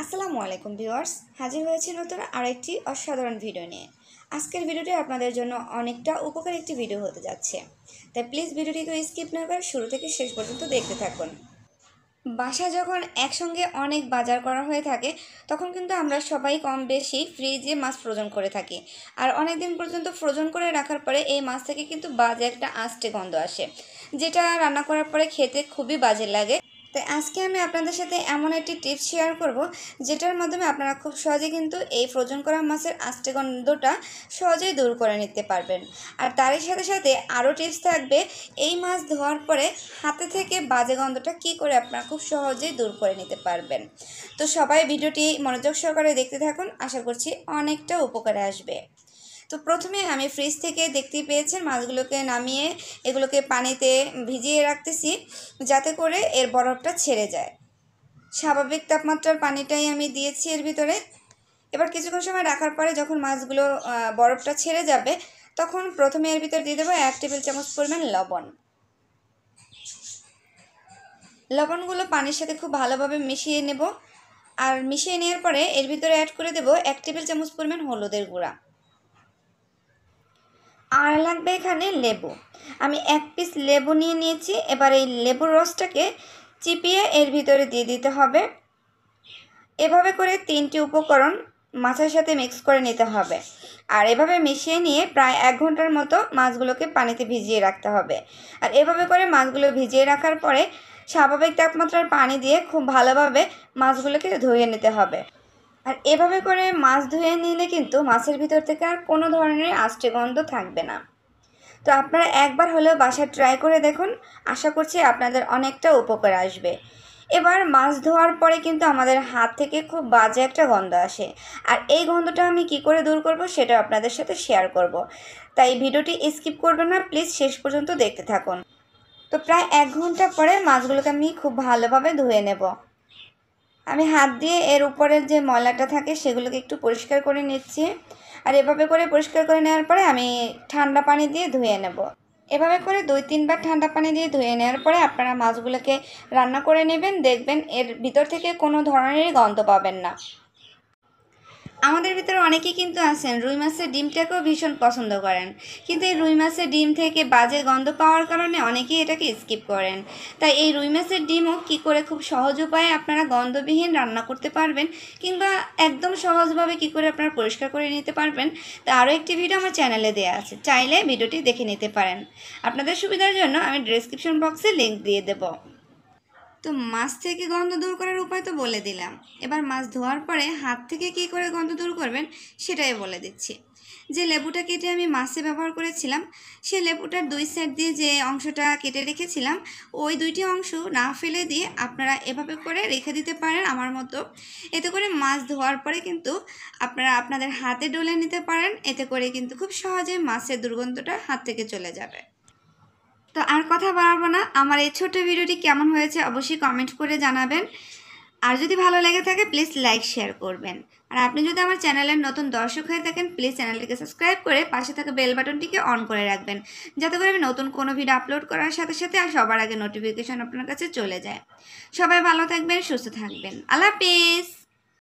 আসসালামু আলাইকুম ভিউয়ার্স হাজির হয়েছে নতুন আরেকটি অসাধারণ ভিডিও নিয়ে আজকের ভিডিওটি আপনাদের জন্য অনেকটা উপকারী একটি ভিডিও হতে যাচ্ছে তাই প্লিজ ভিডিওটিকে স্কিপ না করে শুরু থেকে শেষ পর্যন্ত দেখতে থাকুন বাসা যখন একসঙ্গে অনেক বাজার করা হয়ে থাকে তখন কিন্তু আমরা সবাই কম বেশি ফ্রিজে মাছ ফ্রোজন করে থাকি আর অনেক দিন পর্যন্ত ফ্রোজন করে রাখার পরে এই মাছ থেকে কিন্তু বাজে একটা আস্টে গন্ধ আসে যেটা রান্না করার পরে খেতে খুবই বাজে লাগে তাই আজকে আমি আপনাদের সাথে এমন একটি টিপস শেয়ার করব যেটার মাধ্যমে আপনারা খুব সহজে কিন্তু এই ফ্রোজন করা মাছের আষ্টে গন্ধটা সহজেই দূর করে নিতে পারবেন আর তারই সাথে সাথে আরও টিপস থাকবে এই মাছ ধোয়ার পরে হাতে থেকে বাজে গন্ধটা কি করে আপনারা খুব সহজেই দূর করে নিতে পারবেন তো সবাই ভিডিওটি মনোযোগ সহকারে দেখতে থাকুন আশা করছি অনেকটা উপকারে আসবে তো প্রথমে আমি ফ্রিজ থেকে দেখতে পেয়েছেন মাছগুলোকে নামিয়ে এগুলোকে পানিতে ভিজিয়ে রাখতেছি যাতে করে এর বরফটা ছেড়ে যায় স্বাভাবিক তাপমাত্রার পানিটাই আমি দিয়েছি এর ভিতরে এবার কিছুক্ষণ সময় রাখার পরে যখন মাছগুলো বরফটা ছেড়ে যাবে তখন প্রথমে এর ভিতর দিয়ে দেবো এক টেবিল চামচ পরিমাণ লবণ লবণগুলো পানির সাথে খুব ভালোভাবে মিশিয়ে নেব আর মিশিয়ে নেওয়ার পরে এর ভিতরে অ্যাড করে দেব এক টেবিল চামচ পরিমাণ হলুদের গুঁড়া আর লাগবে এখানে লেবু আমি এক পিস লেবু নিয়ে নিয়েছি এবার এই লেবুর রসটাকে চিপিয়ে এর ভিতরে দিয়ে দিতে হবে এভাবে করে তিনটি উপকরণ মাছের সাথে মিক্স করে নিতে হবে আর এভাবে মিশিয়ে নিয়ে প্রায় এক ঘন্টার মতো মাছগুলোকে পানিতে ভিজিয়ে রাখতে হবে আর এভাবে করে মাছগুলো ভিজিয়ে রাখার পরে স্বাভাবিক তাপমাত্রার পানি দিয়ে খুব ভালোভাবে মাছগুলোকে ধুয়ে নিতে হবে আর এভাবে করে মাছ ধুয়ে নিলে কিন্তু মাছের ভিতর থেকে আর কোনো ধরনের আষ্টে গন্ধ থাকবে না তো আপনারা একবার হলেও বাসা ট্রাই করে দেখুন আশা করছি আপনাদের অনেকটা উপকার আসবে এবার মাছ ধোয়ার পরে কিন্তু আমাদের হাত থেকে খুব বাজে একটা গন্ধ আসে আর এই গন্ধটা আমি কি করে দূর করব সেটা আপনাদের সাথে শেয়ার করব। তাই ভিডিওটি স্কিপ করবেন না প্লিজ শেষ পর্যন্ত দেখতে থাকুন তো প্রায় এক ঘন্টা পরে মাছগুলোকে আমি খুব ভালোভাবে ধুয়ে নেব আমি হাত দিয়ে এর উপরের যে ময়লাটা থাকে সেগুলোকে একটু পরিষ্কার করে নিচ্ছি আর এভাবে করে পরিষ্কার করে নেওয়ার পরে আমি ঠান্ডা পানি দিয়ে ধুয়ে নেব এভাবে করে দুই তিনবার ঠান্ডা পানি দিয়ে ধুয়ে নেওয়ার পরে আপনারা মাছগুলোকে রান্না করে নেবেন দেখবেন এর ভিতর থেকে কোনো ধরনেরই গন্ধ পাবেন না আমাদের ভিতরে অনেকেই কিন্তু আছেন রুই মাছের ডিমটাকেও ভীষণ পছন্দ করেন কিন্তু এই রুই মাছের ডিম থেকে বাজে গন্ধ পাওয়ার কারণে অনেকেই এটাকে স্কিপ করেন তাই এই রুই মাছের ডিমও কী করে খুব সহজ উপায়ে আপনারা গন্ধবিহীন রান্না করতে পারবেন কিংবা একদম সহজভাবে কি করে আপনারা পরিষ্কার করে নিতে পারবেন তা আরও একটি ভিডিও আমার চ্যানেলে দেওয়া আছে চাইলে ভিডিওটি দেখে নিতে পারেন আপনাদের সুবিধার জন্য আমি ডিসক্রিপশন বক্সে লিঙ্ক দিয়ে দেবো তো মাছ থেকে গন্ধ দূর করার উপায় তো বলে দিলাম এবার মাছ ধোয়ার পরে হাত থেকে কি করে গন্ধ দূর করবেন সেটাই বলে দিচ্ছি যে লেবুটা কেটে আমি মাছে ব্যবহার করেছিলাম সে লেবুটার দুই সাইড দিয়ে যে অংশটা কেটে রেখেছিলাম ওই দুইটি অংশ না ফেলে দিয়ে আপনারা এভাবে করে রেখে দিতে পারেন আমার মতো এতে করে মাছ ধোয়ার পরে কিন্তু আপনারা আপনাদের হাতে ডলে নিতে পারেন এতে করে কিন্তু খুব সহজে মাছের দুর্গন্ধটা হাত থেকে চলে যাবে তো আর কথা বাড়াবো না আমার এই ছোট ভিডিওটি কেমন হয়েছে অবশ্যই কমেন্ট করে জানাবেন আর যদি ভালো লেগে থাকে প্লিজ লাইক শেয়ার করবেন আর আপনি যদি আমার চ্যানেলের নতুন দর্শক হয়ে থাকেন প্লিজ চ্যানেলটিকে সাবস্ক্রাইব করে পাশে থাকা বেল বাটনটিকে অন করে রাখবেন যাতে করে আমি নতুন কোনো ভিডিও আপলোড করার সাথে সাথে আর সবার আগে নোটিফিকেশন আপনার কাছে চলে যায় সবাই ভালো থাকবেন সুস্থ থাকবেন আল্লাহ হাফিজ